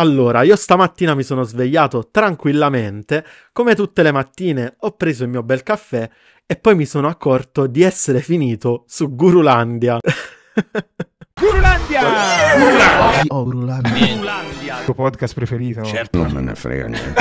Allora, io stamattina mi sono svegliato tranquillamente, come tutte le mattine ho preso il mio bel caffè e poi mi sono accorto di essere finito su Gurulandia. Curulandia! Oh, Curulandia. Curulandia. Il tuo podcast preferito? Certo. Non me ne frega niente.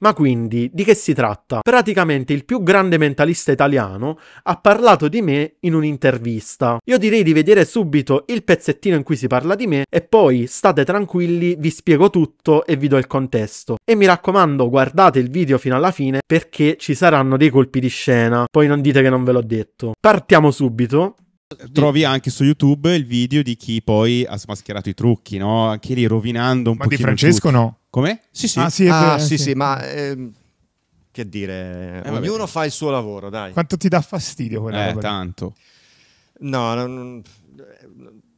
Ma quindi, di che si tratta? Praticamente il più grande mentalista italiano ha parlato di me in un'intervista. Io direi di vedere subito il pezzettino in cui si parla di me e poi state tranquilli, vi spiego tutto e vi do il contesto. E mi raccomando, guardate il video fino alla fine perché ci saranno dei colpi di scena. Poi non dite che non ve l'ho detto. Partiamo subito Trovi anche su YouTube il video di chi poi ha smascherato i trucchi, no? Anche lì rovinando un po'. Ma di Francesco no? Come? Sì, sì. Ah, sì, ah, sì, sì, ma... Ehm, che dire, eh, ognuno fa il suo lavoro, dai. Quanto ti dà fastidio quella eh, roba? tanto. No, non,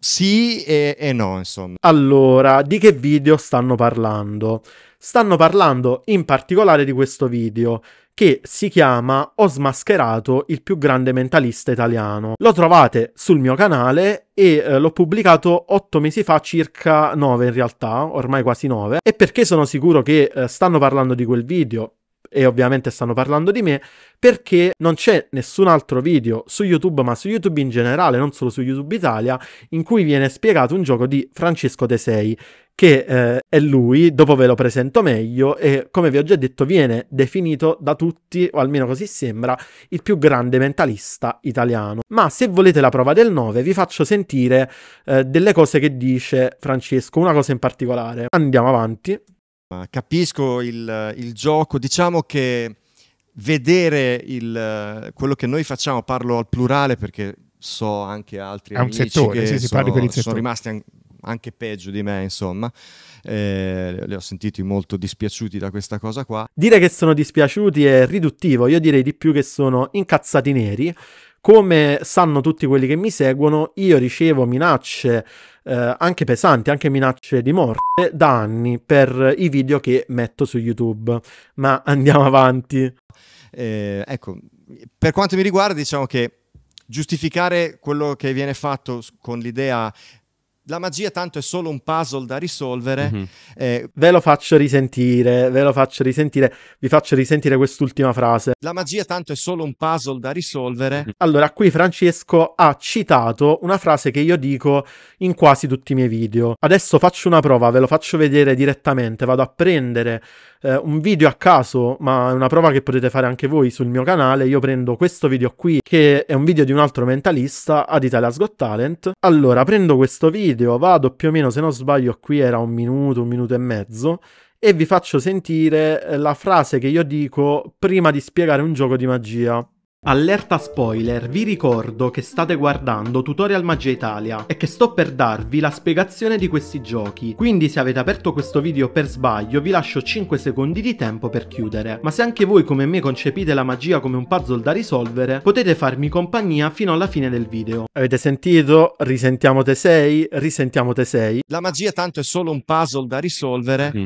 sì e, e no, insomma. Allora, di che video stanno parlando? stanno parlando in particolare di questo video che si chiama Ho smascherato il più grande mentalista italiano. Lo trovate sul mio canale e eh, l'ho pubblicato otto mesi fa, circa nove in realtà, ormai quasi nove. e perché sono sicuro che eh, stanno parlando di quel video e ovviamente stanno parlando di me, perché non c'è nessun altro video su YouTube, ma su YouTube in generale, non solo su YouTube Italia, in cui viene spiegato un gioco di Francesco De Sei, che eh, è lui, dopo ve lo presento meglio, e come vi ho già detto viene definito da tutti, o almeno così sembra, il più grande mentalista italiano. Ma se volete la prova del 9 vi faccio sentire eh, delle cose che dice Francesco, una cosa in particolare. Andiamo avanti. Eh, capisco il, il gioco, diciamo che vedere il, quello che noi facciamo, parlo al plurale perché so anche altri È settore, che sì, si sono, sono rimasti an- anche peggio di me, insomma. Eh, li ho sentiti molto dispiaciuti da questa cosa qua. Dire che sono dispiaciuti è riduttivo, io direi di più che sono incazzati neri come sanno tutti quelli che mi seguono, io ricevo minacce eh, anche pesanti, anche minacce di morte da anni per i video che metto su YouTube. Ma andiamo avanti. Eh, ecco, per quanto mi riguarda, diciamo che giustificare quello che viene fatto con l'idea la magia tanto è solo un puzzle da risolvere. Mm-hmm. Eh, ve lo faccio risentire, ve lo faccio risentire, vi faccio risentire quest'ultima frase. La magia tanto è solo un puzzle da risolvere. Mhm. Allora, qui Francesco ha citato una frase che io dico in quasi tutti i miei video. Adesso faccio una prova, ve lo faccio vedere direttamente, vado a prendere eh, un video a caso, ma è una prova che potete fare anche voi sul mio canale. Io prendo questo video qui, che è un video di un altro mentalista ad Italia's Got Talent. Allora, prendo questo video, vado più o meno, se non sbaglio, qui era un minuto, un minuto e mezzo e vi faccio sentire eh, la frase che io dico prima di spiegare un gioco di magia. Allerta spoiler, vi ricordo che state guardando Tutorial Magia Italia e che sto per darvi la spiegazione di questi giochi, quindi se avete aperto questo video per sbaglio vi lascio 5 secondi di tempo per chiudere, ma se anche voi come me concepite la magia come un puzzle da risolvere, potete farmi compagnia fino alla fine del video. Avete sentito? Risentiamo te Tesei, risentiamo te Tesei. La magia tanto è solo un puzzle da risolvere, mm.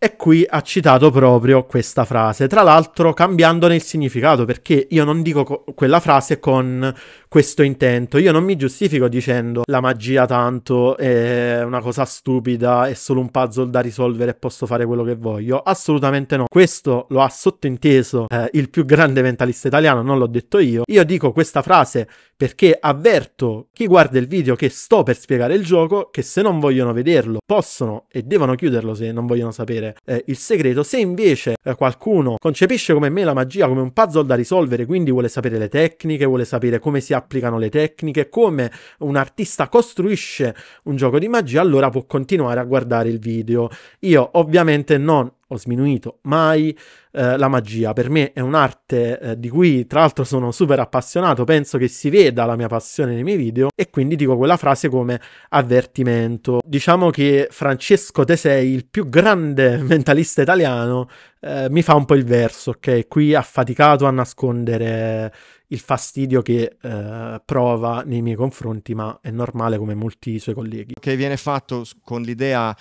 E qui ha citato proprio questa frase, tra l'altro cambiandone il significato, perché io non dico co- quella frase con questo intento, io non mi giustifico dicendo la magia tanto è una cosa stupida, è solo un puzzle da risolvere e posso fare quello che voglio, assolutamente no, questo lo ha sottinteso eh, il più grande mentalista italiano, non l'ho detto io, io dico questa frase perché avverto chi guarda il video che sto per spiegare il gioco, che se non vogliono vederlo possono e devono chiuderlo se non vogliono sapere risolvere eh, eh, il segreto. Se invece eh, qualcuno concepisce come me la magia come un puzzle da risolvere, quindi vuole sapere le tecniche, vuole sapere come si applicano le tecniche, come un artista costruisce un gioco di magia, allora può continuare a guardare il video. Io ovviamente non ho sminuito mai eh, la magia. Per me è un'arte eh, di cui tra l'altro sono super appassionato, penso che si veda la mia passione nei miei video e quindi dico quella frase come avvertimento. Diciamo che Francesco Tesei, il più grande mentalista italiano, eh, mi fa un po' il verso, ok? Qui ha faticato a nascondere il fastidio che eh, prova nei miei confronti, ma è normale come molti suoi colleghi. Che viene fatto con l'idea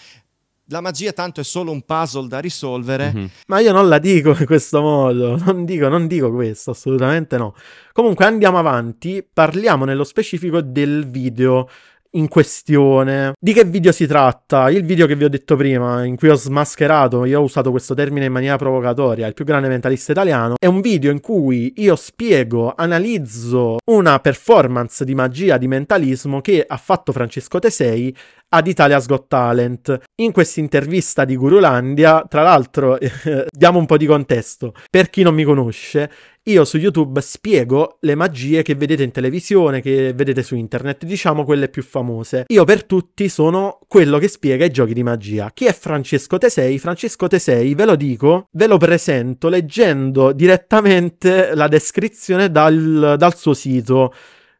la magia tanto è solo un puzzle da risolvere. Mm-hmm. Ma io non la dico in questo modo, non dico, non dico questo, assolutamente no. Comunque andiamo avanti, parliamo nello specifico del video in questione. Di che video si tratta? Il video che vi ho detto prima, in cui ho smascherato, io ho usato questo termine in maniera provocatoria, il più grande mentalista italiano, è un video in cui io spiego, analizzo una performance di magia, di mentalismo che ha fatto Francesco Tesei ad Italia's Got Talent. In questa intervista di Gurulandia, tra l'altro, diamo un po' di contesto. Per chi non mi conosce, io su YouTube spiego le magie che vedete in televisione, che vedete su internet, diciamo quelle più famose. Io per tutti sono quello che spiega i giochi di magia. Chi è Francesco Tesei? Francesco Tesei, ve lo dico, ve lo presento leggendo direttamente la descrizione dal, dal suo sito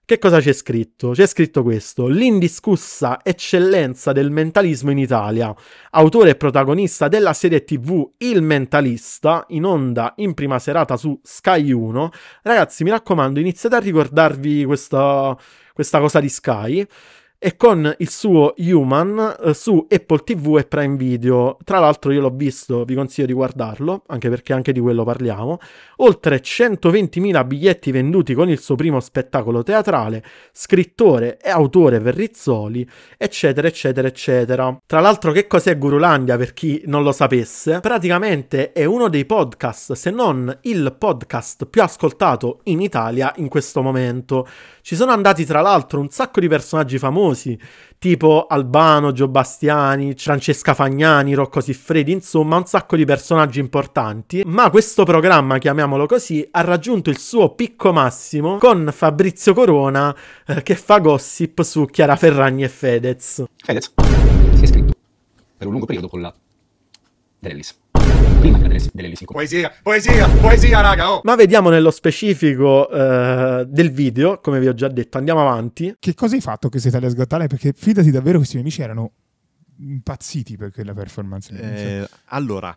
che cosa c'è scritto? C'è scritto questo: l'indiscussa eccellenza del mentalismo in Italia. Autore e protagonista della serie TV Il Mentalista, in onda in prima serata su Sky 1. Ragazzi, mi raccomando, iniziate a ricordarvi questa, questa cosa di Sky e con il suo Human eh, su Apple TV e Prime Video. Tra l'altro io l'ho visto, vi consiglio di guardarlo, anche perché anche di quello parliamo. Oltre 120.000 biglietti venduti con il suo primo spettacolo teatrale, scrittore e autore per Rizzoli, eccetera, eccetera, eccetera. Tra l'altro che cos'è Gurulandia per chi non lo sapesse? Praticamente è uno dei podcast, se non il podcast più ascoltato in Italia in questo momento. Ci sono andati tra l'altro un sacco di personaggi famosi famosi, tipo Albano, Gio Bastiani, Francesca Fagnani, Rocco Siffredi, insomma un sacco di personaggi importanti, ma questo programma, chiamiamolo così, ha raggiunto il suo picco massimo con Fabrizio Corona eh, che fa gossip su Chiara Ferragni e Fedez. Fedez si è scritto per un lungo periodo con la Dellis delle Poesia, poesia, poesia, raga. Oh. Ma vediamo nello specifico uh, del video, come vi ho già detto, andiamo avanti. Che cosa hai fatto che sei Italia sgottale? Perché fidati davvero, questi miei amici erano impazziti per quella performance. Eh, allora,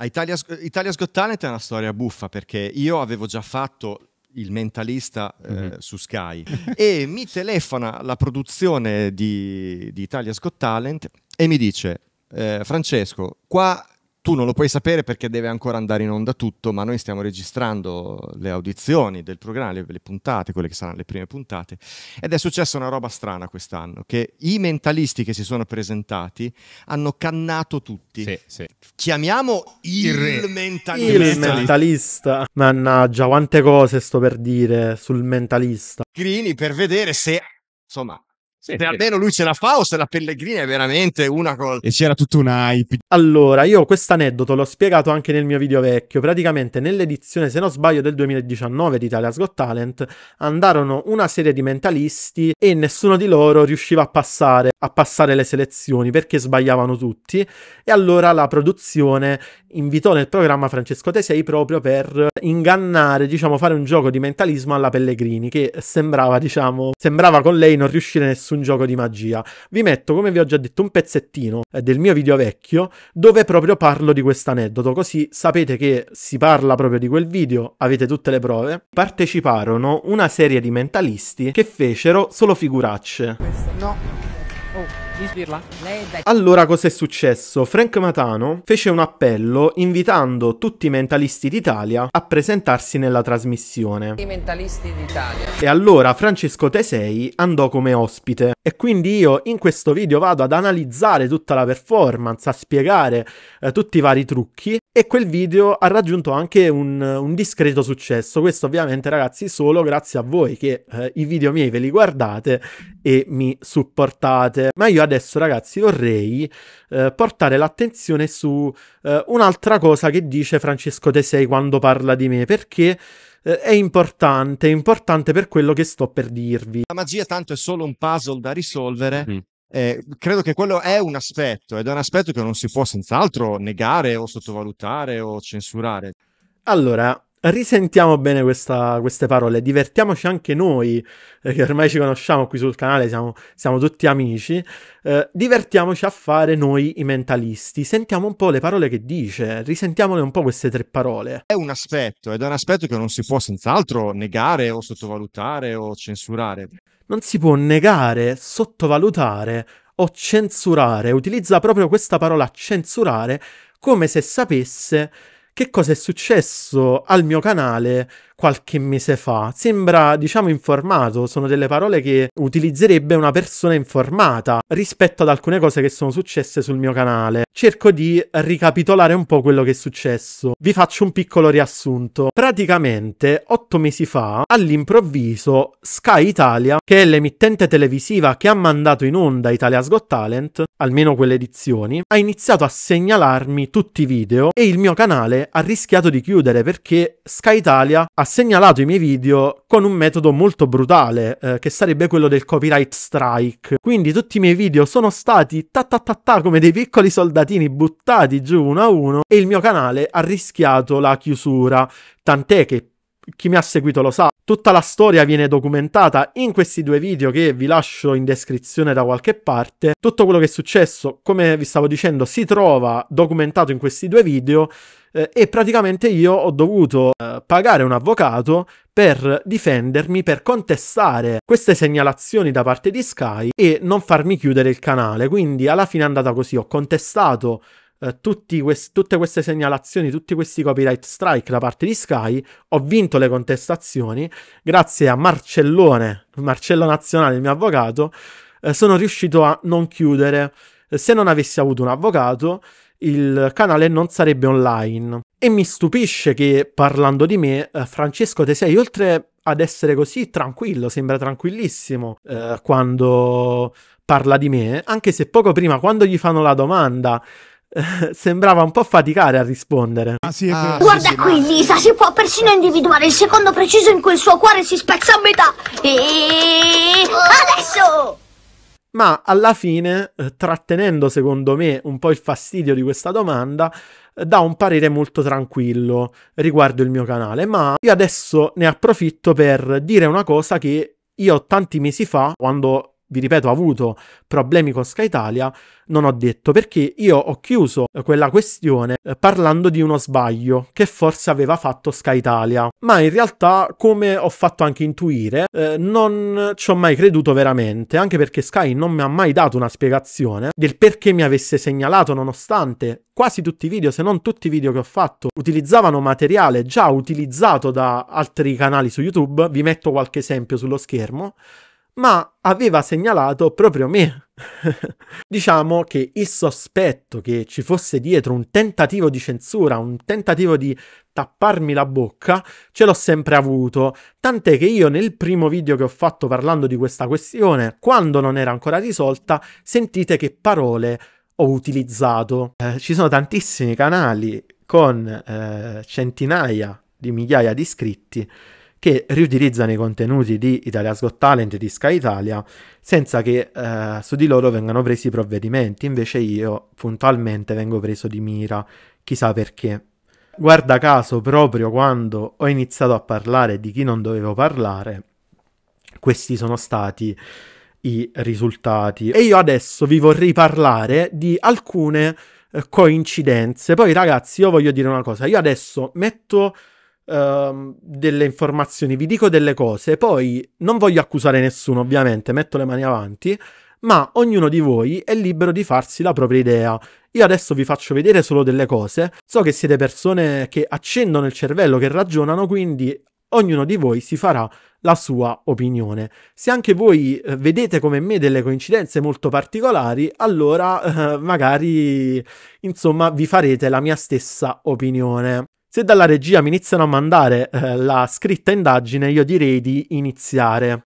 Italia, Italia's Got Talent è una storia buffa perché io avevo già fatto il mentalista mm-hmm. eh, mhm. su Sky e mi telefona la produzione di, di Italia's Got Talent e mi dice eh, Francesco, qua tu non lo puoi sapere perché deve ancora andare in onda tutto, ma noi stiamo registrando le audizioni del programma, le, le, puntate, quelle che saranno le prime puntate. Ed è successa una roba strana quest'anno, che i mentalisti che si sono presentati hanno cannato tutti. Sì, sì. Chiamiamo il, il mentalista. Il mentalista. Mannaggia, quante cose sto per dire sul mentalista. Grini per vedere se... Insomma, sì, se almeno lui ce la fa o se la Pellegrini è veramente una cosa. E c'era tutto un hype. Allora, io questo aneddoto l'ho spiegato anche nel mio video vecchio. Praticamente nell'edizione, se non sbaglio, del 2019 di Italia's Got Talent andarono una serie di mentalisti e nessuno di loro riusciva a passare, a passare le selezioni perché sbagliavano tutti. E allora la produzione invitò nel programma Francesco Tesei proprio per ingannare, diciamo, fare un gioco di mentalismo alla Pellegrini che sembrava, diciamo, sembrava con lei non riuscire nessuno un gioco di magia. Vi metto, come vi ho già detto, un pezzettino eh, del mio video vecchio dove proprio parlo di questo aneddoto, così sapete che si parla proprio di quel video, avete tutte le prove. Parteciparono una serie di mentalisti che fecero solo figuracce. No. Oh. Allora cos'è successo? Frank Matano fece un appello invitando tutti i mentalisti d'Italia a presentarsi nella trasmissione. I mentalisti d'Italia. E allora Francesco Tesei andò come ospite. E quindi io in questo video vado ad analizzare tutta la performance, a spiegare eh, tutti i vari trucchi e quel video ha raggiunto anche un, un, discreto successo. Questo ovviamente ragazzi solo grazie a voi che eh, i video miei ve li guardate e mi supportate. Ma io adesso ragazzi vorrei eh, portare l'attenzione su eh, un'altra cosa che dice Francesco Tesei quando parla di me, perché eh, è importante, è importante per quello che sto per dirvi. La magia tanto è solo un puzzle da risolvere. Mm. Eh, credo che quello è un aspetto ed è un aspetto che non si può senz'altro negare o sottovalutare o censurare. Allora, risentiamo bene questa, queste parole, divertiamoci anche noi, eh, che ormai ci conosciamo qui sul canale, siamo, siamo tutti amici, eh, divertiamoci a fare noi i mentalisti, sentiamo un po' le parole che dice, risentiamole un po' queste tre parole. È un aspetto, ed è un aspetto che non si può senz'altro negare o sottovalutare o censurare. Non si può negare, sottovalutare o censurare, utilizza proprio questa parola censurare come se sapesse che cosa è successo al mio canale qualche mese fa. Sembra, diciamo, informato, sono delle parole che utilizzerebbe una persona informata rispetto ad alcune cose che sono successe sul mio canale. Cerco di ricapitolare un po' quello che è successo. Vi faccio un piccolo riassunto. Praticamente, otto mesi fa, all'improvviso, Sky Italia, che è l'emittente televisiva che ha mandato in onda Italia's Got Talent, almeno quelle edizioni, ha iniziato a segnalarmi tutti i video e il mio canale ha rischiato di chiudere perché Sky Italia ha segnalato i miei video con un metodo molto brutale, eh, che sarebbe quello del copyright strike. Quindi tutti i miei video sono stati ta ta ta ta come dei piccoli soldatini buttati giù uno a uno e il mio canale ha rischiato la chiusura. Tant'è che chi mi ha seguito lo sa. Tutta la storia viene documentata in questi due video che vi lascio in descrizione da qualche parte. Tutto quello che è successo, come vi stavo dicendo, si trova documentato in questi due video eh, e praticamente io ho dovuto eh, pagare un avvocato per difendermi, per contestare queste segnalazioni da parte di Sky e non farmi chiudere il canale. Quindi alla fine è andata così, ho contestato eh, quest- tutte queste segnalazioni, tutti questi copyright strike da parte di Sky, ho vinto le contestazioni, grazie a Marcellone, Marcello Nazionale, il mio avvocato, eh, sono riuscito a non chiudere. Eh, se non avessi avuto un avvocato, il canale non sarebbe online. E mi stupisce che parlando di me, eh, Francesco Te sei oltre ad essere così tranquillo, sembra tranquillissimo eh, quando parla di me, anche se poco prima, quando gli fanno la domanda sembrava un po' faticare a rispondere. Ah, sì, ah, Guarda sì, qui, ma... Lisa, si può persino individuare il secondo preciso in cui il suo cuore si spezza a metà. E adesso! Ma alla fine, eh, trattenendo secondo me un po' il fastidio di questa domanda, eh, dà un parere molto tranquillo riguardo il mio canale. Ma io adesso ne approfitto per dire una cosa che io tanti mesi fa, quando vi ripeto, avuto problemi con Sky Italia, non ho detto perché io ho chiuso quella questione eh, parlando di uno sbaglio che forse aveva fatto Sky Italia, ma in realtà, come ho fatto anche intuire, eh, non ci ho mai creduto veramente, anche perché Sky non mi ha mai dato una spiegazione del perché mi avesse segnalato nonostante quasi tutti i video, se non tutti i video che ho fatto, utilizzavano materiale già utilizzato da altri canali su YouTube, vi metto qualche esempio sullo schermo ma aveva segnalato proprio me. diciamo che il sospetto che ci fosse dietro un tentativo di censura, un tentativo di tapparmi la bocca, ce l'ho sempre avuto, tant'è che io nel primo video che ho fatto parlando di questa questione, quando non era ancora risolta, sentite che parole ho utilizzato. Eh, ci sono tantissimi canali con eh, centinaia di migliaia di iscritti che riutilizzano i contenuti di Italia's Got Talent e di Sky Italia senza che eh, su di loro vengano presi provvedimenti. Invece io puntualmente vengo preso di mira, chissà perché. Guarda caso, proprio quando ho iniziato a parlare di chi non dovevo parlare, questi sono stati i risultati. E io adesso vi vorrei parlare di alcune eh, coincidenze. Poi ragazzi, io voglio dire una cosa, io adesso metto Ehm, delle informazioni, vi dico delle cose, poi non voglio accusare nessuno ovviamente, metto le mani avanti, ma ognuno di voi è libero di farsi la propria idea. Io adesso vi faccio vedere solo delle cose, so che siete persone che accendono il cervello, che ragionano, quindi ognuno di voi si farà la sua opinione. Se anche voi eh, vedete come me delle coincidenze molto particolari, allora eh, magari insomma vi farete la mia stessa opinione. Se dalla regia mi iniziano a mandare eh, la scritta indagine, io direi di iniziare.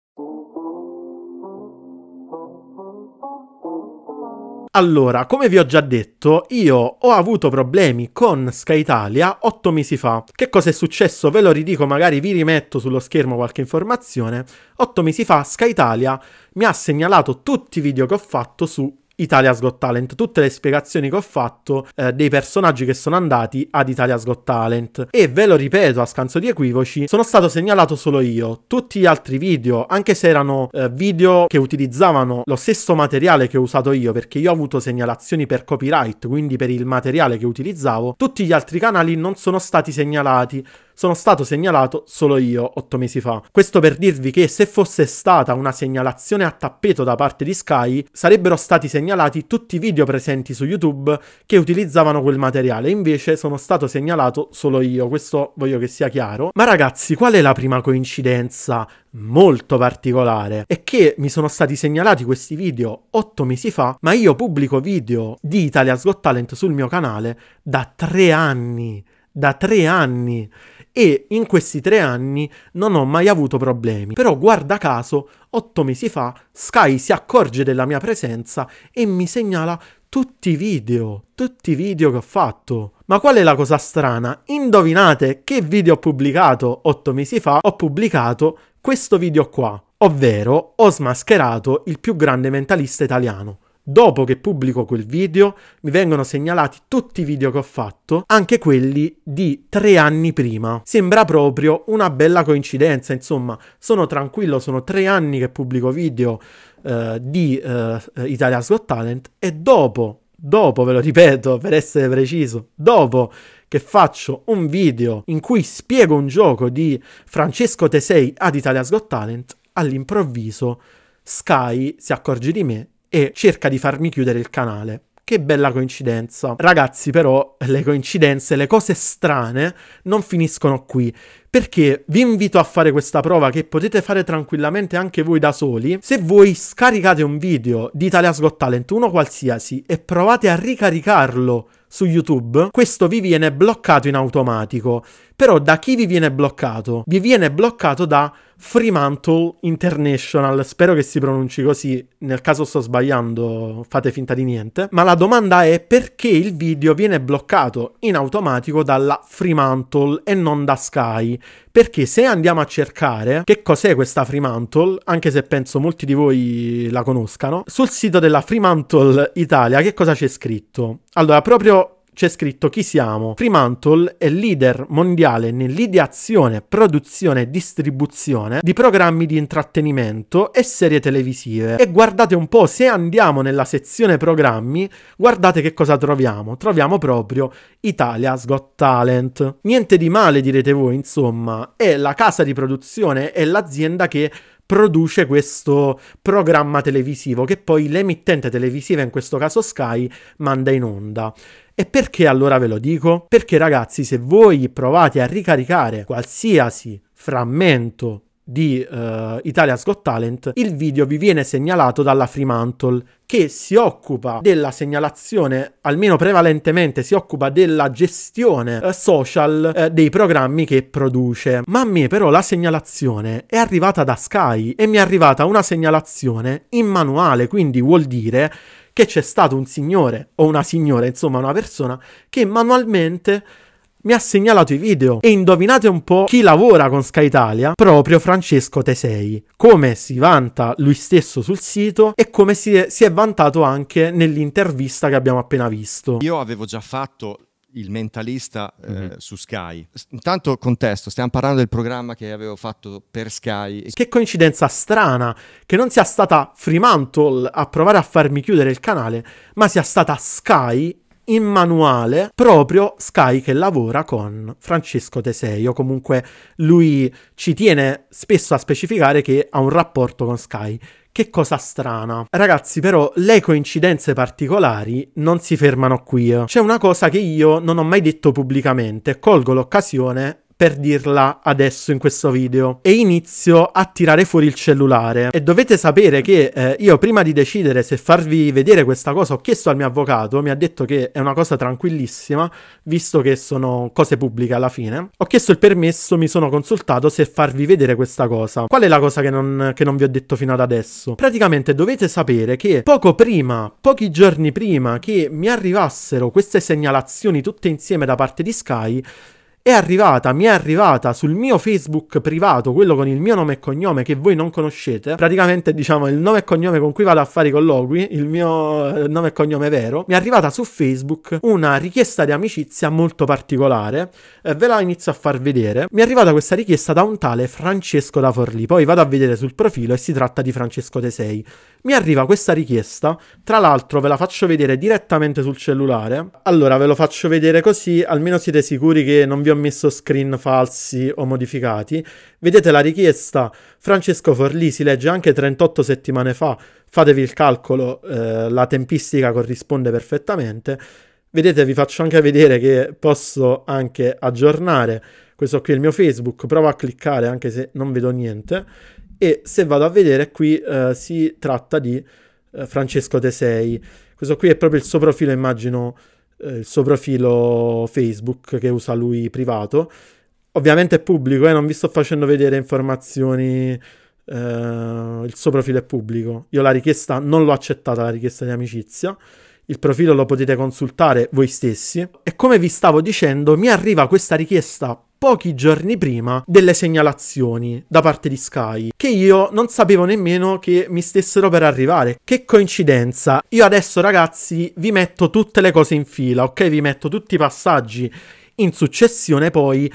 Allora, come vi ho già detto, io ho avuto problemi con Sky Italia 8 mesi fa. Che cosa è successo? Ve lo ridico, magari vi rimetto sullo schermo qualche informazione. Otto mesi fa Sky Italia mi ha segnalato tutti i video che ho fatto su Italia's Got Talent, tutte le spiegazioni che ho fatto eh, dei personaggi che sono andati ad Italia's Got Talent. E ve lo ripeto a scanso di equivoci, sono stato segnalato solo io. Tutti gli altri video, anche se erano eh, video che utilizzavano lo stesso materiale che ho usato io, perché io ho avuto segnalazioni per copyright, quindi per il materiale che utilizzavo, tutti gli altri canali non sono stati segnalati sono stato segnalato solo io otto mesi fa. Questo per dirvi che se fosse stata una segnalazione a tappeto da parte di Sky, sarebbero stati segnalati tutti i video presenti su YouTube che utilizzavano quel materiale, invece sono stato segnalato solo io, questo voglio che sia chiaro. Ma ragazzi, qual è la prima coincidenza molto particolare? È che mi sono stati segnalati questi video otto mesi fa, ma io pubblico video di Italia's Got Talent sul mio canale da tre anni. Da tre anni e in questi tre anni non ho mai avuto problemi. Però guarda caso, otto mesi fa Sky si accorge della mia presenza e mi segnala tutti i video, tutti i video che ho fatto. Ma qual è la cosa strana? Indovinate che video ho pubblicato otto mesi fa? Ho pubblicato questo video qua, ovvero ho smascherato il più grande mentalista italiano. Dopo che pubblico quel video mi vengono segnalati tutti i video che ho fatto, anche quelli di tre anni prima. Sembra proprio una bella coincidenza, insomma, sono tranquillo, sono tre anni che pubblico video eh, di eh, Italia's Got Talent e dopo, dopo ve lo ripeto per essere preciso, dopo che faccio un video in cui spiego un gioco di Francesco Tesei ad Italia's Got Talent, all'improvviso Sky si accorge di me e cerca di farmi chiudere il canale. Che bella coincidenza. Ragazzi, però, le coincidenze, le cose strane non finiscono qui. Perché vi invito a fare questa prova che potete fare tranquillamente anche voi da soli. Se voi scaricate un video di Italia's Got Talent, uno qualsiasi, e provate a ricaricarlo su YouTube, questo vi viene bloccato in automatico. Però da chi vi viene bloccato? Vi viene bloccato da Fremantle International, spero che si pronunci così, nel caso sto sbagliando fate finta di niente, ma la domanda è perché il video viene bloccato in automatico dalla Fremantle e non da Sky? Perché se andiamo a cercare che cos'è questa Fremantle, anche se penso molti di voi la conoscano, sul sito della Fremantle Italia che cosa c'è scritto? Allora, proprio c'è scritto chi siamo. Fremantle è leader mondiale nell'ideazione, produzione e distribuzione di programmi di intrattenimento e serie televisive. E guardate un po', se andiamo nella sezione programmi, guardate che cosa troviamo. Troviamo proprio Italia's Got Talent. Niente di male direte voi, insomma, è la casa di produzione, è l'azienda che produce questo programma televisivo che poi l'emittente televisiva, in questo caso Sky, manda in onda. E perché allora ve lo dico? Perché ragazzi, se voi provate a ricaricare qualsiasi frammento di uh, Italia's Got Talent, il video vi viene segnalato dalla Fremantle che si occupa della segnalazione, almeno prevalentemente si occupa della gestione eh, social eh, dei programmi che produce. Ma a me però la segnalazione è arrivata da Sky e mi è arrivata una segnalazione in manuale, quindi vuol dire che c'è stato un signore o una signora, insomma una persona, che manualmente mi ha segnalato i video. E indovinate un po' chi lavora con Sky Italia? Proprio Francesco Tesei. Come si vanta lui stesso sul sito e come si è, si è vantato anche nell'intervista che abbiamo appena visto. Io avevo già fatto il mentalista eh, mm-hmm. su Sky. Intanto contesto, stiamo parlando del programma che avevo fatto per Sky. Che coincidenza strana che non sia stata Fremantle a provare a farmi chiudere il canale, ma sia stata Sky in manuale proprio Sky che lavora con Francesco Tesei o comunque lui ci tiene spesso a specificare che ha un rapporto con Sky che cosa strana. Ragazzi, però, le coincidenze particolari non si fermano qui. C'è una cosa che io non ho mai detto pubblicamente, colgo l'occasione per dirla adesso in questo video e inizio a tirare fuori il cellulare e dovete sapere che eh, io prima di decidere se farvi vedere questa cosa ho chiesto al mio avvocato mi ha detto che è una cosa tranquillissima visto che sono cose pubbliche alla fine ho chiesto il permesso mi sono consultato se farvi vedere questa cosa qual è la cosa che non, che non vi ho detto fino ad adesso praticamente dovete sapere che poco prima pochi giorni prima che mi arrivassero queste segnalazioni tutte insieme da parte di Sky è arrivata, mi è arrivata sul mio Facebook privato, quello con il mio nome e cognome che voi non conoscete, praticamente diciamo il nome e cognome con cui vado a fare i colloqui, il mio eh, nome e cognome vero, mi è arrivata su Facebook una richiesta di amicizia molto particolare, eh, ve la inizio a far vedere, mi è arrivata questa richiesta da un tale Francesco da Forlì, poi vado a vedere sul profilo e si tratta di Francesco De Sei mi arriva questa richiesta, tra l'altro ve la faccio vedere direttamente sul cellulare. Allora ve lo faccio vedere così, almeno siete sicuri che non vi ho messo screen falsi o modificati. Vedete la richiesta, Francesco Forlì si legge anche 38 settimane fa, fatevi il calcolo, eh, la tempistica corrisponde perfettamente. Vedete, vi faccio anche vedere che posso anche aggiornare questo qui è il mio Facebook, provo a cliccare anche se non vedo niente e se vado a vedere qui eh, si tratta di eh, Francesco Tesei. Questo qui è proprio il suo profilo, immagino, eh, il suo profilo Facebook che usa lui privato. Ovviamente è pubblico, eh, non vi sto facendo vedere informazioni... Uh, il suo profilo è pubblico. Io la richiesta non l'ho accettata, la richiesta di amicizia. Il profilo lo potete consultare voi stessi. E come vi stavo dicendo, mi arriva questa richiesta pochi giorni prima delle segnalazioni da parte di Sky, che io non sapevo nemmeno che mi stessero per arrivare. Che coincidenza! Io adesso ragazzi vi metto tutte le cose in fila, ok? Vi metto tutti i passaggi in successione, poi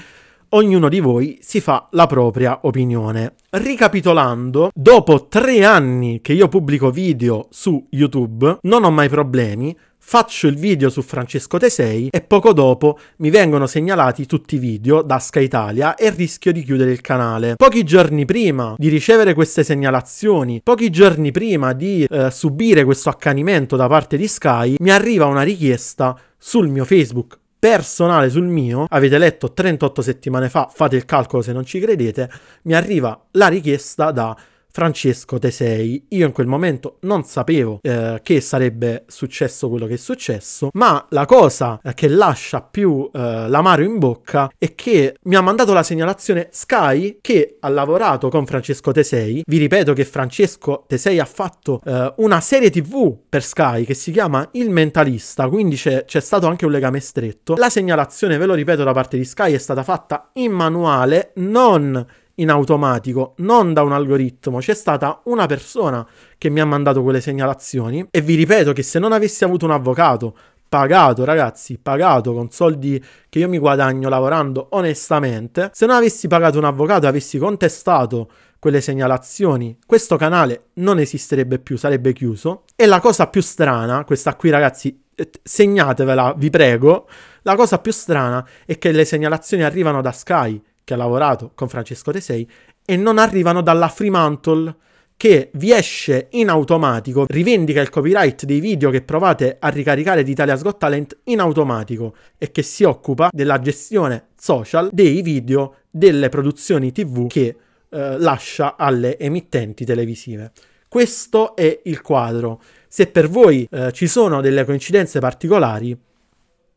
ognuno di voi si fa la propria opinione. Ricapitolando, dopo tre anni che io pubblico video su YouTube, non ho mai problemi, Faccio il video su Francesco Tesei e poco dopo mi vengono segnalati tutti i video da Sky Italia e rischio di chiudere il canale. Pochi giorni prima di ricevere queste segnalazioni, pochi giorni prima di eh, subire questo accanimento da parte di Sky, mi arriva una richiesta sul mio Facebook personale sul mio, avete letto 38 settimane fa, fate il calcolo se non ci credete, mi arriva la richiesta da Francesco Tesei. Io in quel momento non sapevo eh, che sarebbe successo quello che è successo, ma la cosa eh, che lascia più eh, l'amaro in bocca è che mi ha mandato la segnalazione Sky che ha lavorato con Francesco Tesei. Vi ripeto che Francesco Tesei ha fatto eh, una serie TV per Sky che si chiama Il Mentalista, quindi c'è, c'è stato anche un legame stretto. La segnalazione, ve lo ripeto, da parte di Sky è stata fatta in manuale, non in automatico, non da un algoritmo. C'è stata una persona che mi ha mandato quelle segnalazioni e vi ripeto che se non avessi avuto un avvocato pagato, ragazzi, pagato con soldi che io mi guadagno lavorando onestamente, se non avessi pagato un avvocato e avessi contestato quelle segnalazioni, questo canale non esisterebbe più, sarebbe chiuso. E la cosa più strana, questa qui ragazzi, eh, segnatevela, vi prego, la cosa più strana è che le segnalazioni arrivano da Sky che ha lavorato con Francesco De Sei, e non arrivano dalla Fremantle, che vi esce in automatico, rivendica il copyright dei video che provate a ricaricare di Italia's Got Talent in automatico e che si occupa della gestione social dei video delle produzioni TV che eh, lascia alle emittenti televisive. Questo è il quadro. Se per voi eh, ci sono delle coincidenze particolari,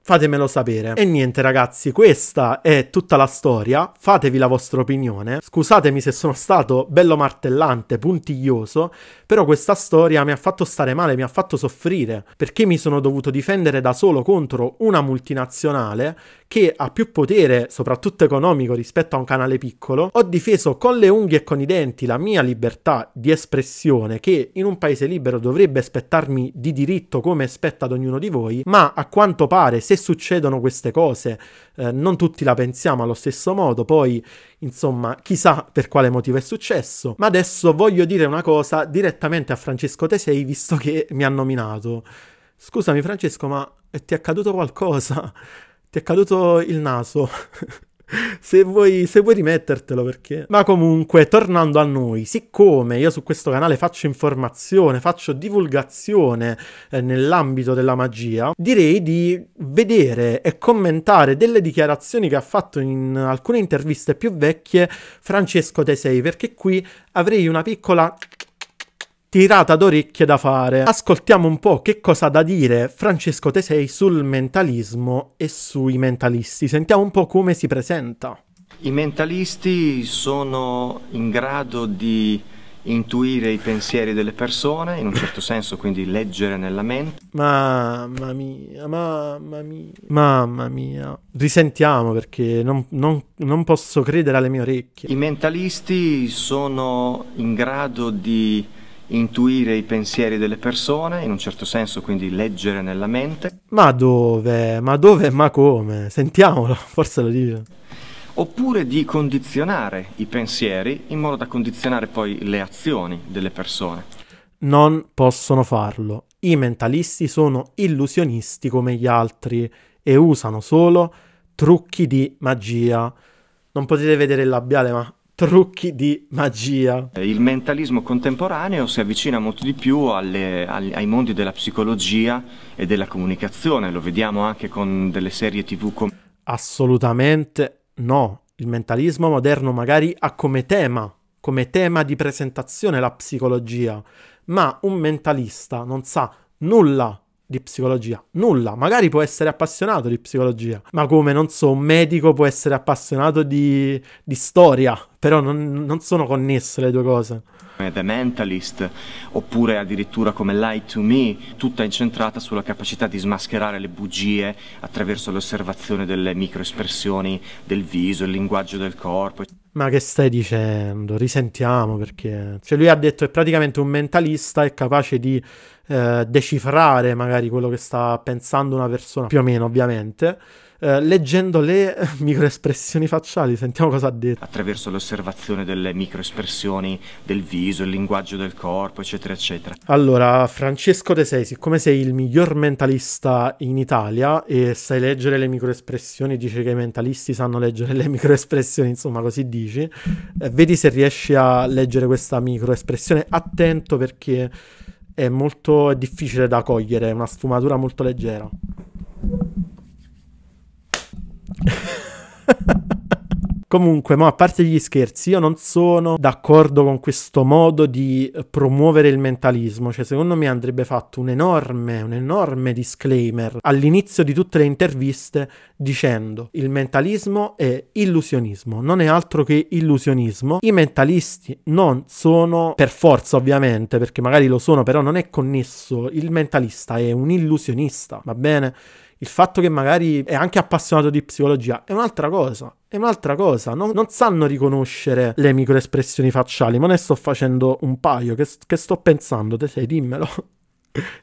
fatemelo sapere. E niente ragazzi, questa è tutta la storia, fatevi la vostra opinione, scusatemi se sono stato bello martellante, puntiglioso, però questa storia mi ha fatto stare male, mi ha fatto soffrire, perché mi sono dovuto difendere da solo contro una multinazionale che ha più potere, soprattutto economico, rispetto a un canale piccolo. Ho difeso con le unghie e con i denti la mia libertà di espressione che in un paese libero dovrebbe aspettarmi di diritto come spetta ad ognuno di voi, ma a quanto pare se se succedono queste cose, eh, non tutti la pensiamo allo stesso modo, poi insomma chissà per quale motivo è successo. Ma adesso voglio dire una cosa direttamente a Francesco Tesei, visto che mi ha nominato. Scusami Francesco, ma ti è accaduto qualcosa? Ti è caduto il naso? Se vuoi, se vuoi, rimettertelo perché. Ma comunque, tornando a noi, siccome io su questo canale faccio informazione, faccio divulgazione eh, nell'ambito della magia, direi di vedere e commentare delle dichiarazioni che ha fatto in alcune interviste più vecchie Francesco Tesei, perché qui avrei una piccola tirata d'orecchie da fare. Ascoltiamo un po' che cosa ha da dire Francesco Tesei sul mentalismo e sui mentalisti. Sentiamo un po' come si presenta. I mentalisti sono in grado di intuire i pensieri delle persone, in un certo senso, quindi leggere nella mente. Mamma mia, mamma mia, mamma mia. Risentiamo perché non, non, non posso credere alle mie orecchie. I mentalisti sono in grado di intuire i pensieri delle persone, in un certo senso quindi leggere nella mente. Ma dove? Ma dove? Ma come? Sentiamolo, forse lo dico. Oppure di condizionare i pensieri in modo da condizionare poi le azioni delle persone. Non possono farlo. I mentalisti sono illusionisti come gli altri e usano solo trucchi di magia. Non potete vedere il labiale, ma trucchi di magia. Eh, il mentalismo contemporaneo si avvicina molto di più alle, ai mondi della psicologia e della comunicazione, lo vediamo anche con delle serie tv come... Assolutamente no, il mentalismo moderno magari ha come tema, come tema di presentazione la psicologia, ma un mentalista non sa nulla di psicologia. Nulla, magari può essere appassionato di psicologia, ma come non so, un medico può essere appassionato di, di storia, però non, non sono connesse le due cose. The Mentalist, oppure addirittura come Lie to Me, tutta incentrata sulla capacità di smascherare le bugie attraverso l'osservazione delle microespressioni del viso, il linguaggio del corpo. Ma che stai dicendo? Risentiamo perché. Cioè, lui ha detto che praticamente un mentalista è capace di eh, decifrare magari quello che sta pensando una persona, più o meno ovviamente, eh, leggendo le microespressioni facciali, sentiamo cosa ha detto. Attraverso l'osservazione delle microespressioni del viso, il linguaggio del corpo, eccetera, eccetera. Allora, Francesco De Sei, siccome sei il miglior mentalista in Italia e sai leggere le microespressioni, dice che i mentalisti sanno leggere le microespressioni, insomma, così dici, eh, vedi se riesci a leggere questa microespressione. Attento perché è molto difficile da cogliere, è una sfumatura molto leggera. Comunque, ma a parte gli scherzi, io non sono d'accordo con questo modo di promuovere il mentalismo, cioè secondo me andrebbe fatto un enorme, un enorme disclaimer all'inizio di tutte le interviste dicendo il mentalismo è illusionismo, non è altro che illusionismo. I mentalisti non sono, per forza ovviamente, perché magari lo sono, però non è connesso, il mentalista è un illusionista, va bene? Il fatto che magari è anche appassionato di psicologia è un'altra cosa. È un'altra cosa, non, non sanno riconoscere le microespressioni facciali, ma ne sto facendo un paio, che, che sto pensando, te sei, dimmelo.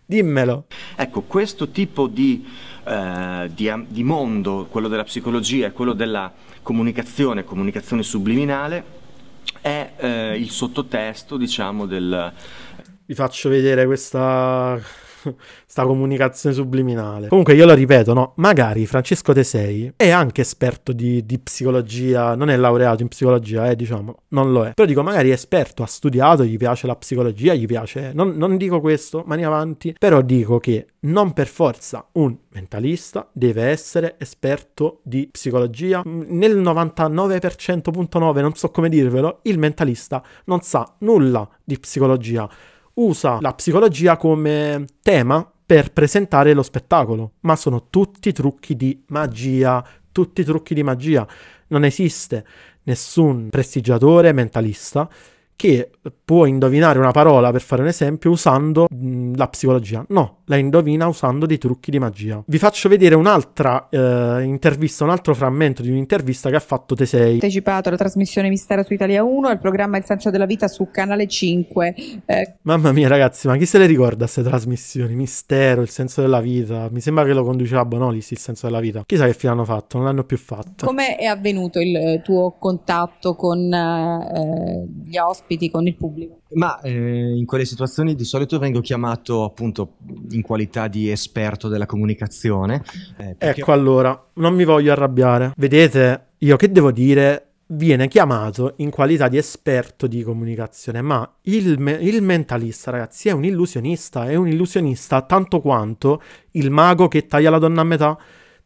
Dimmelo. Ecco, questo tipo di, eh, di, di, mondo, quello della psicologia e quello della comunicazione, comunicazione subliminale, è eh, il sottotesto, diciamo, del... Vi faccio vedere questa sta comunicazione subliminale. Comunque io lo ripeto, no? Magari Francesco Tesei è anche esperto di, di psicologia, non è laureato in psicologia, eh, diciamo, non lo è. Però dico, magari è esperto, ha studiato, gli piace la psicologia, gli piace... Non, non dico questo, mani avanti, però dico che non per forza un mentalista deve essere esperto di psicologia. Mm, nel 99,9%, non so come dirvelo, il mentalista non sa nulla di psicologia usa la psicologia come tema per presentare lo spettacolo, ma sono tutti trucchi di magia, tutti trucchi di magia. Non esiste nessun prestigiatore mentalista che può indovinare una parola, per fare un esempio, usando mh, la psicologia. No, la indovina usando dei trucchi di magia. Vi faccio vedere un'altra eh, intervista, un altro frammento di un'intervista che ha fatto Tesei. Partecipato alla trasmissione Mistero su Italia 1 al programma Il senso della vita su Canale 5. Eh. Mamma mia ragazzi, ma chi se le ricorda queste trasmissioni? Mistero, Il senso della vita. Mi sembra che lo conduceva Bonolis, Il senso della vita. Chissà che fine hanno fatto, non l'hanno più fatto. Come è avvenuto il tuo contatto con eh, gli ospiti, con il pubblico? Ma eh, in quelle situazioni di solito vengo chiamato appunto in in qualità di esperto della comunicazione. Eh, perché... Ecco allora, non mi voglio arrabbiare. Vedete, io che devo dire viene chiamato in qualità di esperto di comunicazione, ma il, me- il, mentalista, ragazzi, è un illusionista, è un illusionista tanto quanto il mago che taglia la donna a metà,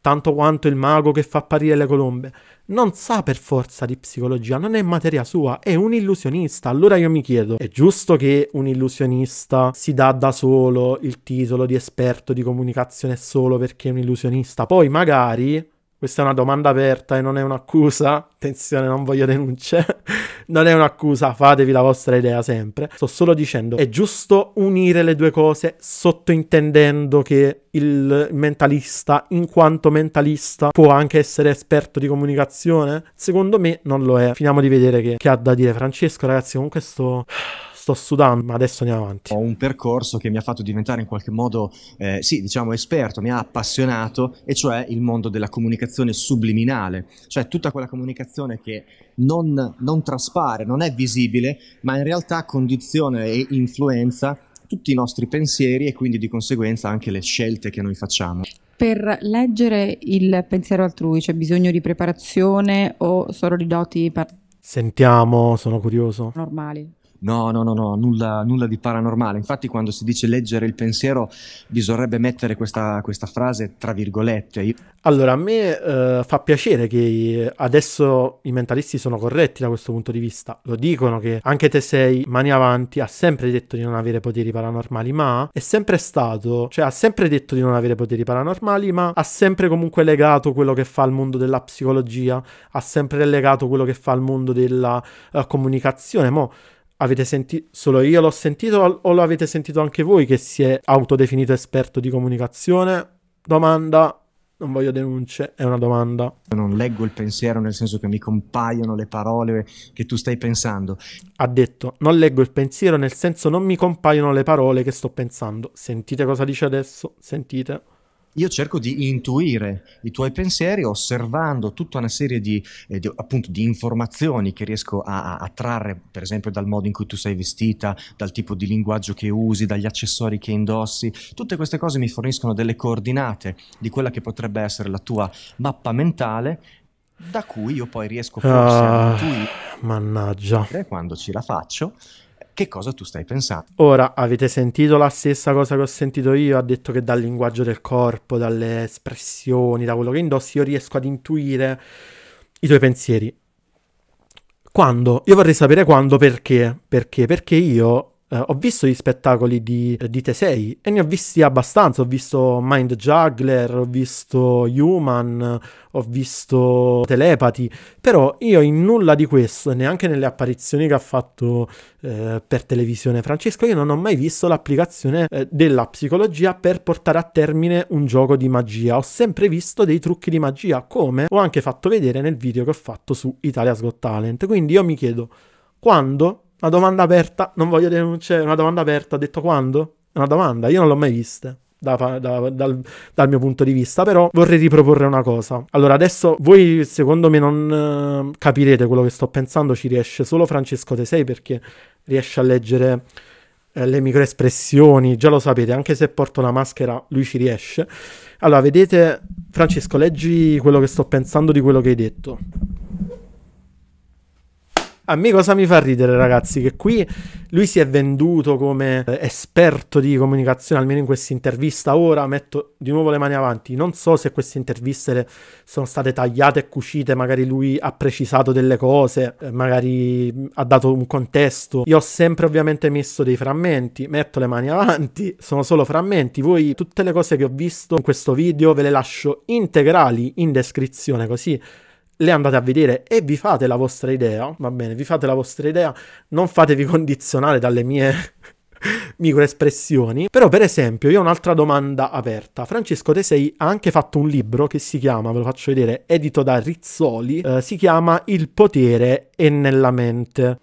tanto quanto il mago che fa apparire le colombe non sa per forza di psicologia, non è materia sua, è un illusionista. Allora io mi chiedo, è giusto che un illusionista si dà da solo il titolo di esperto di comunicazione solo perché è un illusionista? Poi magari questa è una domanda aperta e non è un'accusa. Attenzione, non voglio denunce. non è un'accusa, fatevi la vostra idea sempre. Sto solo dicendo, è giusto unire le due cose sottointendendo che il mentalista, in quanto mentalista, può anche essere esperto di comunicazione? Secondo me non lo è. Finiamo di vedere che, che ha da dire Francesco, ragazzi, con questo sto sudando, ma adesso andiamo avanti. Ho un percorso che mi ha fatto diventare in qualche modo, eh, sì, diciamo esperto, mi ha appassionato, e cioè il mondo della comunicazione subliminale, cioè tutta quella comunicazione che non, non traspare, non è visibile, ma in realtà condiziona e influenza tutti i nostri pensieri e quindi di conseguenza anche le scelte che noi facciamo. Per leggere il pensiero altrui c'è bisogno di preparazione o solo di doti? Par- Sentiamo, sono curioso. Normali. No, no, no, no nulla, nulla, di paranormale. Infatti, quando si dice leggere il pensiero, bisognerebbe mettere questa, questa frase tra virgolette. Allora, a me eh, fa piacere che adesso i mentalisti sono corretti da questo punto di vista. Lo dicono che anche te sei mani avanti ha sempre detto di non avere poteri paranormali, ma è sempre stato, cioè ha sempre detto di non avere poteri paranormali, ma ha sempre comunque legato quello che fa al mondo della psicologia, ha sempre legato quello che fa al mondo della uh, comunicazione. Mo' Avete sentito, solo io l'ho sentito o lo avete sentito anche voi che si è autodefinito esperto di comunicazione? Domanda, non voglio denunce, è una domanda. Non leggo il pensiero nel senso che mi compaiono le parole che tu stai pensando. Ha detto, non leggo il pensiero nel senso non mi compaiono le parole che sto pensando. Sentite cosa dice adesso, sentite. Io cerco di intuire i tuoi pensieri osservando tutta una serie di, eh, di, appunto, di informazioni che riesco a, a, trarre, per esempio dal modo in cui tu sei vestita, dal tipo di linguaggio che usi, dagli accessori che indossi. Tutte queste cose mi forniscono delle coordinate di quella che potrebbe essere la tua mappa mentale da cui io poi riesco forse uh, a ah, intuire. Mannaggia. Quando ce la faccio che cosa tu stai pensando. Ora, avete sentito la stessa cosa che ho sentito io? Ha detto che dal linguaggio del corpo, dalle espressioni, da quello che indossi, io riesco ad intuire i tuoi pensieri. Quando? Io vorrei sapere quando, perché? Perché? Perché io Uh, ho visto gli spettacoli di, eh, di, Tesei e ne ho visti abbastanza. Ho visto Mind Juggler, ho visto Human, ho visto Telepati. Però io in nulla di questo, neanche nelle apparizioni che ha fatto uh, per televisione Francesco, io non ho mai visto l'applicazione uh, della psicologia per portare a termine un gioco di magia. Ho sempre visto dei trucchi di magia, come ho anche fatto vedere nel video che ho fatto su Italia's Got Talent. Quindi io mi chiedo quando una domanda aperta, non voglio denunciare, una domanda aperta, ha detto quando? una domanda, io non l'ho mai vista. Da, da, dal, dal, mio punto di vista. Però vorrei riproporre una cosa. Allora, adesso voi secondo me non eh, capirete quello che sto pensando, ci riesce solo Francesco Tesei perché riesce a leggere eh, le microespressioni, già lo sapete, anche se porto la maschera lui ci riesce. Allora, vedete, Francesco, leggi quello che sto pensando di quello che hai detto. A me cosa mi fa ridere, ragazzi? Che qui lui si è venduto come eh, esperto di comunicazione, almeno in questa intervista. Ora metto di nuovo le mani avanti. Non so se queste interviste sono state tagliate e cucite, magari lui ha precisato delle cose, eh, magari ha dato un contesto. Io ho sempre ovviamente messo dei frammenti, metto le mani avanti, sono solo frammenti. Voi tutte le cose che ho visto in questo video ve le lascio integrali in descrizione, così le andate a vedere e vi fate la vostra idea, va bene, vi fate la vostra idea, non fatevi condizionare dalle mie microespressioni. Però, per esempio, io ho un'altra domanda aperta. Francesco De Sei ha anche fatto un libro che si chiama, ve lo faccio vedere, edito da Rizzoli, eh, si chiama Il potere è nella mente.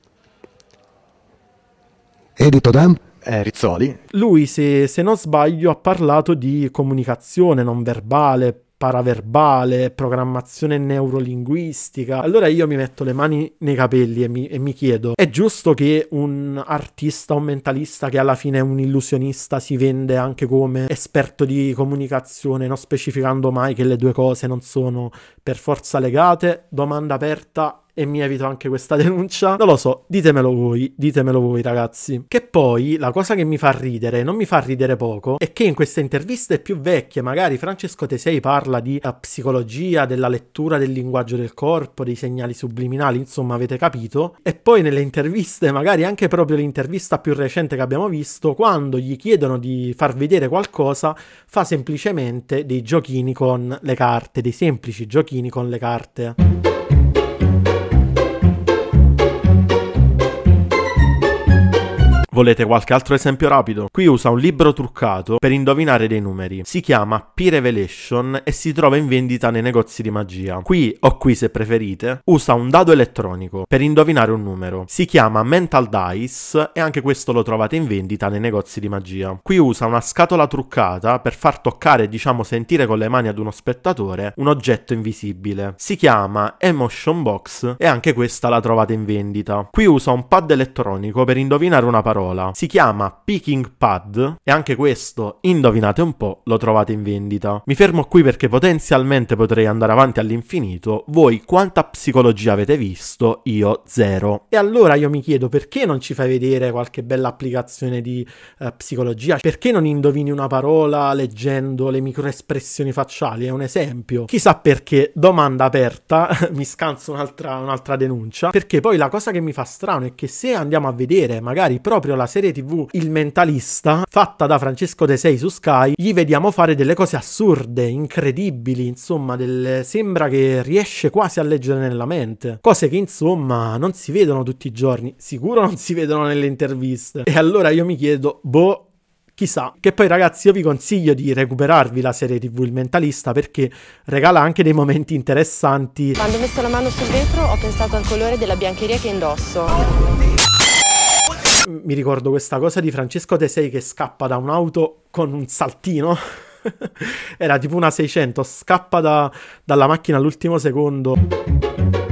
Edito da eh, Rizzoli. Lui, se, se non sbaglio, ha parlato di comunicazione non verbale, paraverbale, programmazione neurolinguistica. Allora io mi metto le mani nei capelli e mi, e mi, chiedo, è giusto che un artista, un mentalista che alla fine è un illusionista si vende anche come esperto di comunicazione, non specificando mai che le due cose non sono per forza legate? Domanda aperta e mi evito anche questa denuncia. Non lo so, ditemelo voi, ditemelo voi ragazzi. Che poi la cosa che mi fa ridere, non mi fa ridere poco, è che in queste interviste più vecchie, magari Francesco Tesei parla di eh, psicologia, della lettura del linguaggio del corpo, dei segnali subliminali, insomma avete capito, e poi nelle interviste, magari anche proprio l'intervista più recente che abbiamo visto, quando gli chiedono di far vedere qualcosa, fa semplicemente dei giochini con le carte, dei semplici giochini con le carte. Volete qualche altro esempio rapido? Qui usa un libro truccato per indovinare dei numeri. Si chiama P-Revelation e si trova in vendita nei negozi di magia. Qui, o qui se preferite, usa un dado elettronico per indovinare un numero. Si chiama Mental Dice e anche questo lo trovate in vendita nei negozi di magia. Qui usa una scatola truccata per far toccare, diciamo sentire con le mani ad uno spettatore, un oggetto invisibile. Si chiama Emotion Box e anche questa la trovate in vendita. Qui usa un pad elettronico per indovinare una parola parola. Si chiama Picking Pad e anche questo, indovinate un po', lo trovate in vendita. Mi fermo qui perché potenzialmente potrei andare avanti all'infinito, voi quanta psicologia avete visto? Io zero. E allora io mi chiedo perché non ci fai vedere qualche bella applicazione di eh, psicologia? Perché non indovini una parola leggendo le microespressioni facciali? È un esempio. Chissà perché, domanda aperta, mi scanso un'altra, un'altra denuncia, perché poi la cosa che mi fa strano è che se andiamo a vedere magari proprio proprio la serie tv Il Mentalista, fatta da Francesco De Sei su Sky, gli vediamo fare delle cose assurde, incredibili, insomma, delle... sembra che riesce quasi a leggere nella mente. Cose che insomma non si vedono tutti i giorni, sicuro non si vedono nelle interviste. E allora io mi chiedo, boh, chissà. Che poi ragazzi io vi consiglio di recuperarvi la serie tv Il Mentalista perché regala anche dei momenti interessanti. Quando ho messo la mano sul vetro ho pensato al colore della biancheria che indosso. Oh, mi ricordo questa cosa di Francesco Tesei che scappa da un'auto con un saltino. Era tipo una 600, scappa da, dalla macchina all'ultimo secondo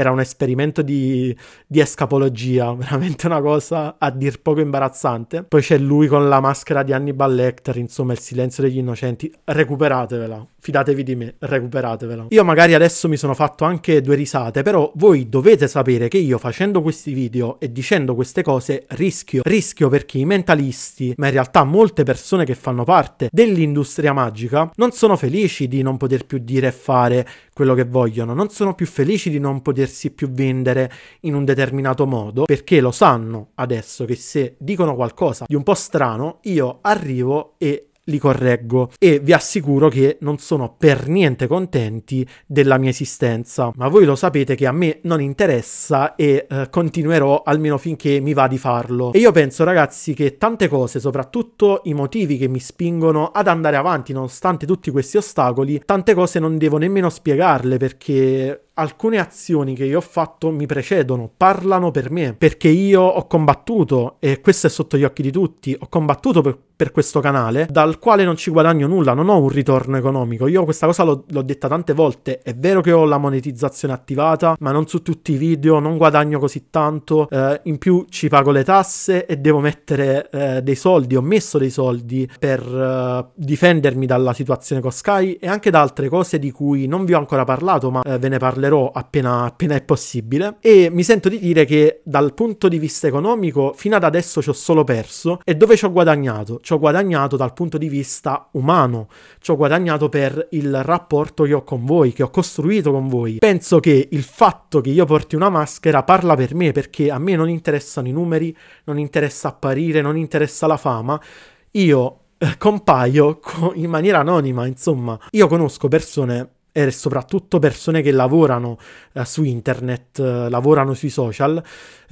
era un esperimento di, di escapologia, veramente una cosa a dir poco imbarazzante. Poi c'è lui con la maschera di Hannibal Lecter, insomma, il silenzio degli innocenti. Recuperatevela, fidatevi di me, recuperatevela. Io magari adesso mi sono fatto anche due risate, però voi dovete sapere che io facendo questi video e dicendo queste cose rischio, rischio perché i mentalisti, ma in realtà molte persone che fanno parte dell'industria magica, non sono felici di non poter più dire e fare quello che vogliono, non sono più felici di non potersi più vendere in un determinato modo, perché lo sanno adesso che se dicono qualcosa di un po' strano, io arrivo e li correggo e vi assicuro che non sono per niente contenti della mia esistenza. Ma voi lo sapete che a me non interessa e eh, continuerò almeno finché mi va di farlo. E io penso ragazzi che tante cose, soprattutto i motivi che mi spingono ad andare avanti nonostante tutti questi ostacoli, tante cose non devo nemmeno spiegarle perché alcune azioni che io ho fatto mi precedono, parlano per me, perché io ho combattuto, e questo è sotto gli occhi di tutti, ho combattuto per, per questo canale, dal quale non ci guadagno nulla, non ho un ritorno economico. Io questa cosa l'ho, l'ho detta tante volte, è vero che ho la monetizzazione attivata, ma non su tutti i video, non guadagno così tanto, eh, in più ci pago le tasse e devo mettere eh, dei soldi, ho messo dei soldi per eh, difendermi dalla situazione con Sky e anche da altre cose di cui non vi ho ancora parlato, ma eh, ve ne parlerò tornerò appena, appena è possibile e mi sento di dire che dal punto di vista economico fino ad adesso ci ho solo perso e dove ci ho guadagnato? Ci ho guadagnato dal punto di vista umano, ci ho guadagnato per il rapporto che ho con voi, che ho costruito con voi. Penso che il fatto che io porti una maschera parla per me perché a me non interessano i numeri, non interessa apparire, non interessa la fama. Io eh, compaio in maniera anonima, insomma, io conosco persone e soprattutto persone che lavorano eh, su internet, eh, lavorano sui social,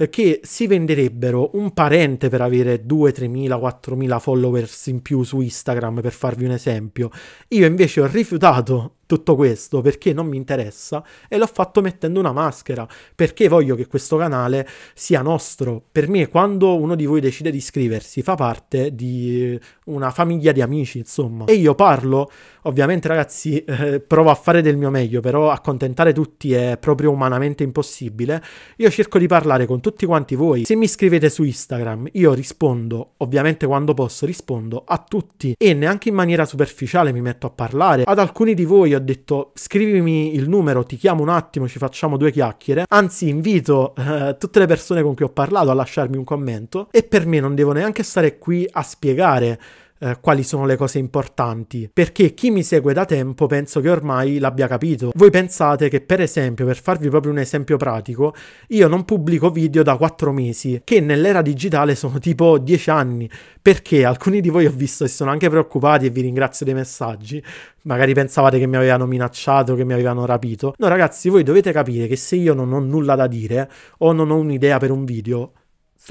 che si venderebbero un parente per avere 2.000, 3.000, 4.000 followers in più su Instagram, per farvi un esempio. Io invece ho rifiutato tutto questo perché non mi interessa e l'ho fatto mettendo una maschera perché voglio che questo canale sia nostro. Per me, quando uno di voi decide di iscriversi, fa parte di una famiglia di amici, insomma. E io parlo, ovviamente, ragazzi, eh, provo a fare del mio meglio, però accontentare tutti è proprio umanamente impossibile. Io cerco di parlare con tutti tutti quanti voi. Se mi scrivete su Instagram, io rispondo, ovviamente quando posso rispondo a tutti e neanche in maniera superficiale mi metto a parlare. Ad alcuni di voi ho detto scrivimi il numero, ti chiamo un attimo, ci facciamo due chiacchiere. Anzi, invito eh, tutte le persone con cui ho parlato a lasciarmi un commento e per me non devo neanche stare qui a spiegare eh, quali sono le cose importanti, perché chi mi segue da tempo penso che ormai l'abbia capito. Voi pensate che per esempio, per farvi proprio un esempio pratico, io non pubblico video da 4 mesi, che nell'era digitale sono tipo 10 anni, perché alcuni di voi ho visto e sono anche preoccupati e vi ringrazio dei messaggi, magari pensavate che mi avevano minacciato, che mi avevano rapito. No ragazzi, voi dovete capire che se io non ho nulla da dire o non ho un'idea per un video,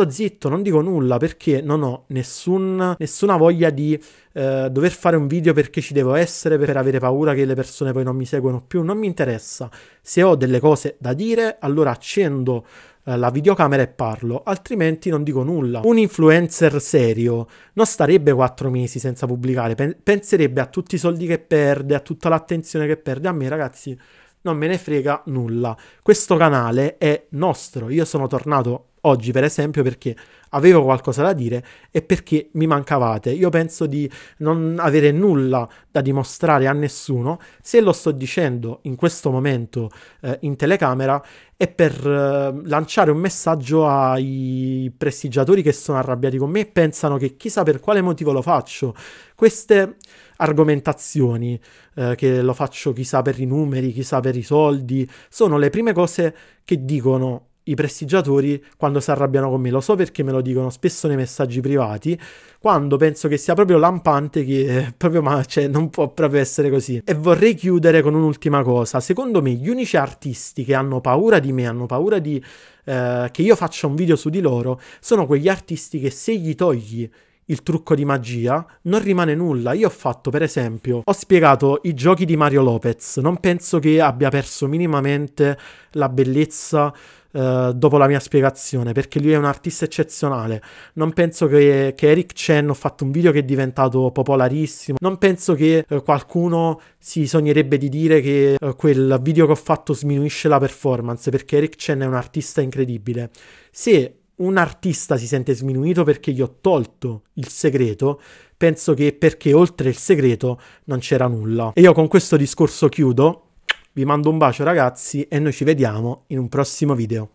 sto zitto, non dico nulla perché non ho nessun, nessuna voglia di eh, dover fare un video perché ci devo essere, per avere paura che le persone poi non mi seguano più, non mi interessa. Se ho delle cose da dire, allora accendo eh, la videocamera e parlo, altrimenti non dico nulla. Un influencer serio non starebbe 4 mesi senza pubblicare, pen penserebbe a tutti i soldi che perde, a tutta l'attenzione che perde. A me, ragazzi, non me ne frega nulla. Questo canale è nostro. Io sono tornato oggi, per esempio, perché avevo qualcosa da dire e perché mi mancavate. Io penso di non avere nulla da dimostrare a nessuno. Se lo sto dicendo in questo momento eh, in telecamera è per eh, lanciare un messaggio ai prestigiatori che sono arrabbiati con me e pensano che chissà per quale motivo lo faccio. Queste argomentazioni eh, che lo faccio chissà per i numeri, chissà per i soldi, sono le prime cose che dicono i prestigiatori quando si arrabbiano con me. Lo so perché me lo dicono spesso nei messaggi privati, quando penso che sia proprio lampante che eh, proprio ma cioè, non può proprio essere così. E vorrei chiudere con un'ultima cosa. Secondo me gli unici artisti che hanno paura di me, hanno paura di eh, che io faccia un video su di loro, sono quegli artisti che se gli togli il trucco di magia, non rimane nulla. Io ho fatto, per esempio, ho spiegato i giochi di Mario Lopez. Non penso che abbia perso minimamente la bellezza eh, dopo la mia spiegazione, perché lui è un artista eccezionale. Non penso che, che Eric Chen ho fatto un video che è diventato popolarissimo. Non penso che eh, qualcuno si sognerebbe di dire che eh, quel video che ho fatto sminuisce la performance, perché Eric Chen è un artista incredibile. Se un artista si sente sminuito perché gli ho tolto il segreto, penso che perché oltre il segreto non c'era nulla. E io con questo discorso chiudo, vi mando un bacio ragazzi e noi ci vediamo in un prossimo video.